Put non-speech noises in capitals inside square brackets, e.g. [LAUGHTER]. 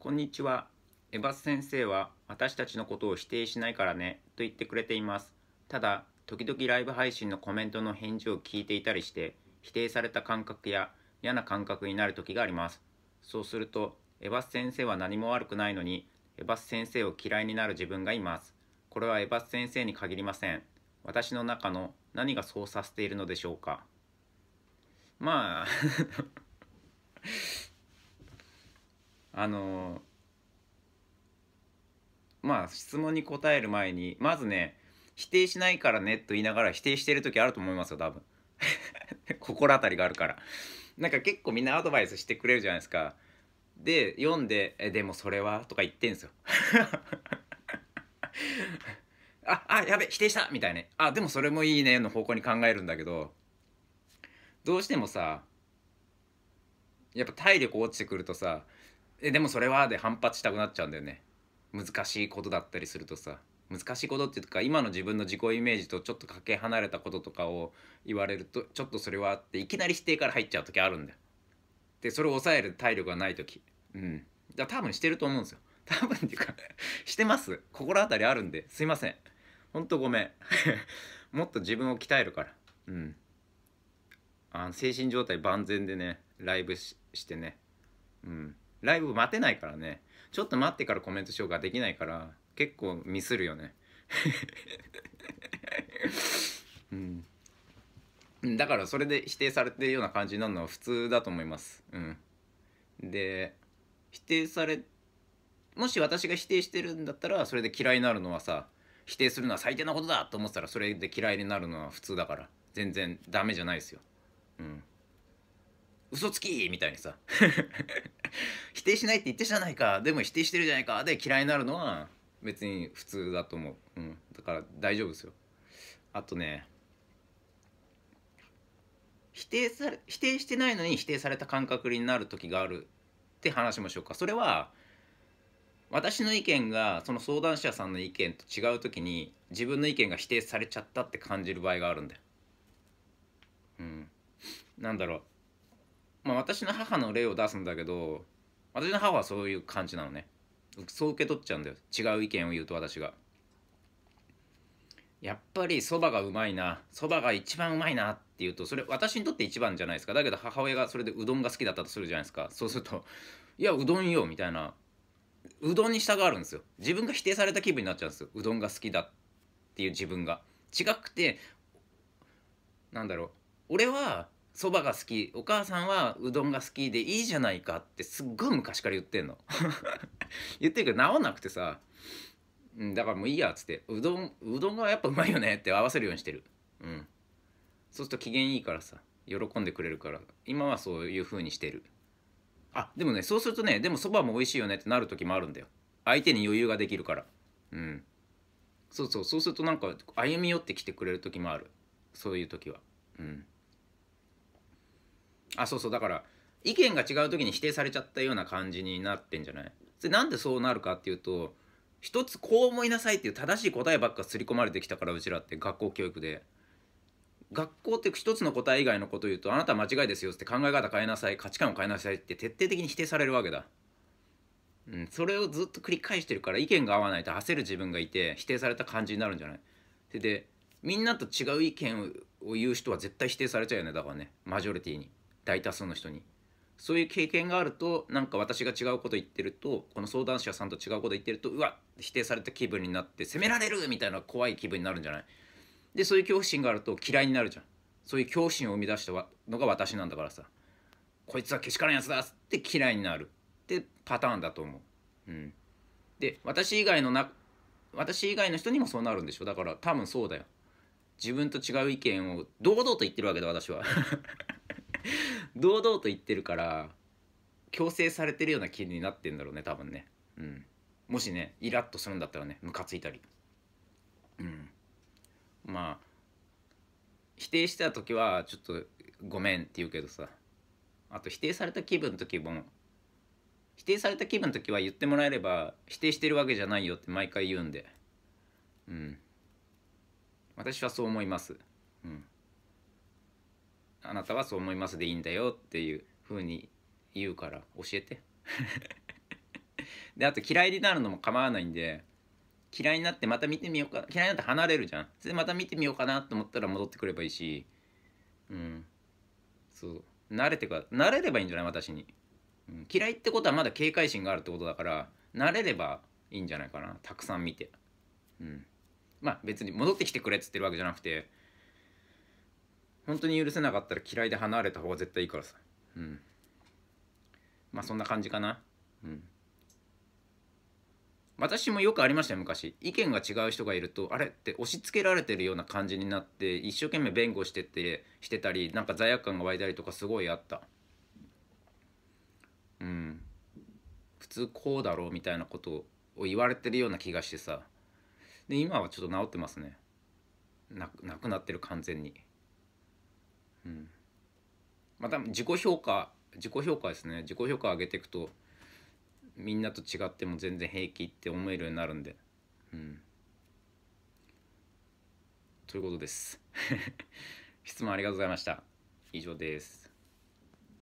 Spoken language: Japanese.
こんにちは。エバス先生は私たちのことを否定しないからねと言ってくれています。ただ、時々ライブ配信のコメントの返事を聞いていたりして、否定された感覚や嫌な感覚になる時があります。そうすると、エバス先生は何も悪くないのに、エバス先生を嫌いになる自分がいます。これはエバス先生に限りません。私の中の何がそうさせているのでしょうか。まああのまあ質問に答える前にまずね否定しないからねと言いながら否定してる時あると思いますよ多分 [LAUGHS] 心当たりがあるからなんか結構みんなアドバイスしてくれるじゃないですかで読んで「えでもそれは?」とか言ってんすよ [LAUGHS] ああやべ否定したみたいね、あでもそれもいいねの方向に考えるんだけどどうしてもさやっぱ体力落ちてくるとさえでもそれはで反発したくなっちゃうんだよね難しいことだったりするとさ難しいことっていうか今の自分の自己イメージとちょっとかけ離れたこととかを言われるとちょっとそれはっていきなり否定から入っちゃう時あるんだよでそれを抑える体力がない時うんだ多分してると思うんですよ [LAUGHS] 多分っていうかしてます心当たりあるんですいませんほんとごめん [LAUGHS] もっと自分を鍛えるからうんあ精神状態万全でねライブしてねうんライブ待てないからねちょっと待ってからコメントしようができないから結構ミスるよね [LAUGHS] うんだからそれで否定されてるような感じになるのは普通だと思いますうんで否定されもし私が否定してるんだったらそれで嫌いになるのはさ否定するのは最低なことだと思ってたらそれで嫌いになるのは普通だから全然ダメじゃないですようん嘘つきみたいにさ [LAUGHS] 否定しないって言ってじゃないかでも否定してるじゃないかで嫌いになるのは別に普通だと思う、うん、だから大丈夫ですよあとね否定され否定してないのに否定された感覚になる時があるって話しましょうかそれは私の意見がその相談者さんの意見と違う時に自分の意見が否定されちゃったって感じる場合があるんだよ。うん、なんだろうまあ、私の母の例を出すんだけど私の母はそういう感じなのねそう受け取っちゃうんだよ違う意見を言うと私がやっぱりそばがうまいなそばが一番うまいなって言うとそれ私にとって一番じゃないですかだけど母親がそれでうどんが好きだったとするじゃないですかそうすると「いやうどんよ」みたいなうどんに従うんですよ自分が否定された気分になっちゃうんですようどんが好きだっていう自分が違くてなんだろう俺はそばが好きお母さんはうどんが好きでいいじゃないかってすっごい昔から言ってんの [LAUGHS] 言ってるけど治んなくてさだからもういいやっつってうどんうどんがやっぱうまいよねって合わせるようにしてるうんそうすると機嫌いいからさ喜んでくれるから今はそういう風にしてるあでもねそうするとねでもそばも美味しいよねってなる時もあるんだよ相手に余裕ができるからうんそうそうそうするとなんか歩み寄ってきてくれる時もあるそういう時はうんあそうそうだから意見が違う時に否定されちゃったような感じになってんじゃないでなんでそうなるかっていうと一つこう思いなさいっていう正しい答えばっか刷り込まれてきたからうちらって学校教育で学校って一つの答え以外のことを言うとあなた間違いですよって考え方変えなさい価値観を変えなさいって徹底的に否定されるわけだ、うん、それをずっと繰り返してるから意見が合わないと焦る自分がいて否定された感じになるんじゃないでみんなと違う意見を言う人は絶対否定されちゃうよねだからねマジョリティに大多数の人にそういう経験があるとなんか私が違うこと言ってるとこの相談者さんと違うこと言ってるとうわ否定された気分になって責められるみたいな怖い気分になるんじゃないでそういう恐怖心があると嫌いになるじゃんそういう恐怖心を生み出したのが私なんだからさこいつはけしからんやつだっって嫌いになるってパターンだと思ううんで私以外のな私以外の人にもそうなるんでしょだから多分そうだよ自分と違う意見を堂々と言ってるわけだ私は [LAUGHS] 堂々と言ってるから強制されてるような気になってんだろうね多分ねうんもしねイラッとするんだったらねムカついたりうんまあ否定した時はちょっとごめんって言うけどさあと否定された気分の時も否定された気分の時は言ってもらえれば否定してるわけじゃないよって毎回言うんでうん私はそう思いますうんあなたはそう思いますでいいんだよっていう風に言うから教えて [LAUGHS] であと嫌いになるのも構わないんで嫌いになってまた見てみようか嫌いになって離れるじゃんそれでまた見てみようかなと思ったら戻ってくればいいしうんそう慣れてか慣れればいいんじゃない私に、うん、嫌いってことはまだ警戒心があるってことだから慣れればいいんじゃないかなたくさん見てうんまあ別に戻ってきてくれっつってるわけじゃなくて本当に許せなかったら嫌いで離れた方が絶対いいからさうんまあそんな感じかなうん私もよくありましたよ昔意見が違う人がいるとあれって押し付けられてるような感じになって一生懸命弁護しててしてたりなんか罪悪感が湧いたりとかすごいあったうん普通こうだろうみたいなことを言われてるような気がしてさで今はちょっと治ってますねなくなってる完全に。うん、また自己評価自己評価ですね自己評価上げていくとみんなと違っても全然平気って思えるようになるんでうんということです [LAUGHS] 質問ありがとうございました以上です